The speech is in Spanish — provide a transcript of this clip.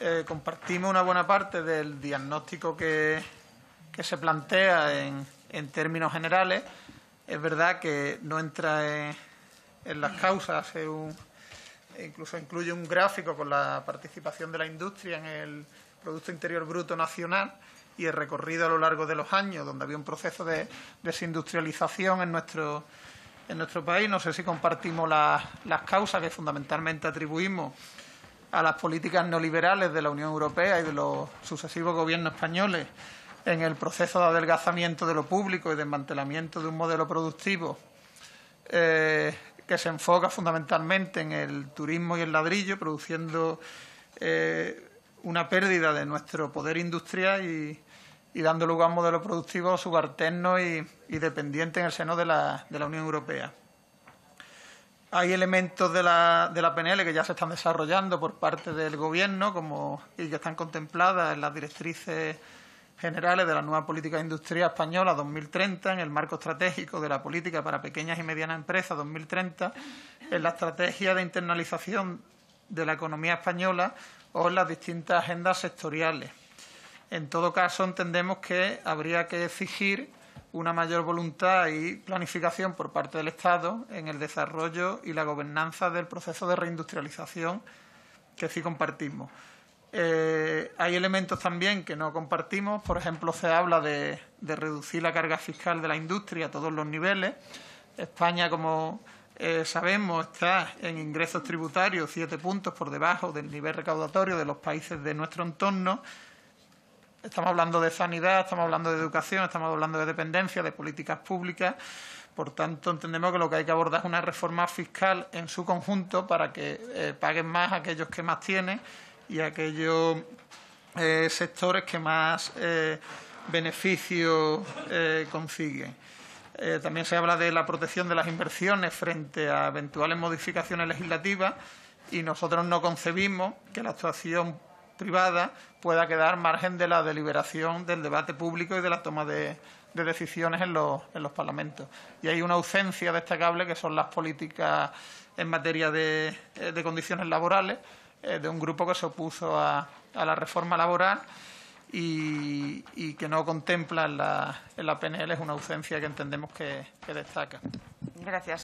Eh, compartimos una buena parte del diagnóstico que, se plantea en, en, términos generales. Es verdad que no entra en, las causas, incluso incluye un gráfico con la participación de la industria en el Producto Interior Bruto Nacional y el recorrido a lo largo de los años, donde había un proceso de desindustrialización en nuestro, en nuestro país. No sé si compartimos las causas que fundamentalmente atribuimos a las políticas neoliberales de la Unión Europea y de los sucesivos gobiernos españoles en el proceso de adelgazamiento de lo público y desmantelamiento de un modelo productivo eh, que se enfoca fundamentalmente en el turismo y el ladrillo, produciendo eh, una pérdida de nuestro poder industrial y, dando lugar a un modelo productivo y, y dependiente en el seno de la Unión Europea. Hay elementos de la, de la PNL que ya se están desarrollando por parte del Gobierno como, y que están contempladas en las directrices generales de la nueva política de industria española 2030, en el marco estratégico de la política para pequeñas y medianas empresas 2030, en la estrategia de internalización de la economía española o en las distintas agendas sectoriales. En todo caso, entendemos que habría que exigir una mayor voluntad y planificación por parte del Estado en el desarrollo y la gobernanza del proceso de reindustrialización que sí compartimos. Eh, hay elementos también que no compartimos, por ejemplo, se habla de, reducir la carga fiscal de la industria a todos los niveles. España, como eh, sabemos, está en ingresos tributarios siete puntos por debajo del nivel recaudatorio de los países de nuestro entorno Estamos hablando de sanidad, estamos hablando de educación, estamos hablando de dependencia, de políticas públicas. Por tanto, entendemos que lo que hay que abordar es una reforma fiscal en su conjunto para que eh, paguen más aquellos que más tienen y aquellos eh, sectores que más eh, beneficios consiguen. también se habla de la protección de las inversiones frente a eventuales modificaciones legislativas y nosotros no concebimos que la actuación privada pueda quedar margen de la deliberación, del debate público y de la toma de, decisiones en los, parlamentos. Y hay una ausencia destacable que son las políticas en materia de, eh, condiciones laborales eh, de un grupo que se opuso a, la reforma laboral y, que no contempla en la, PNL. Es una ausencia que entendemos que, que destaca. Gracias.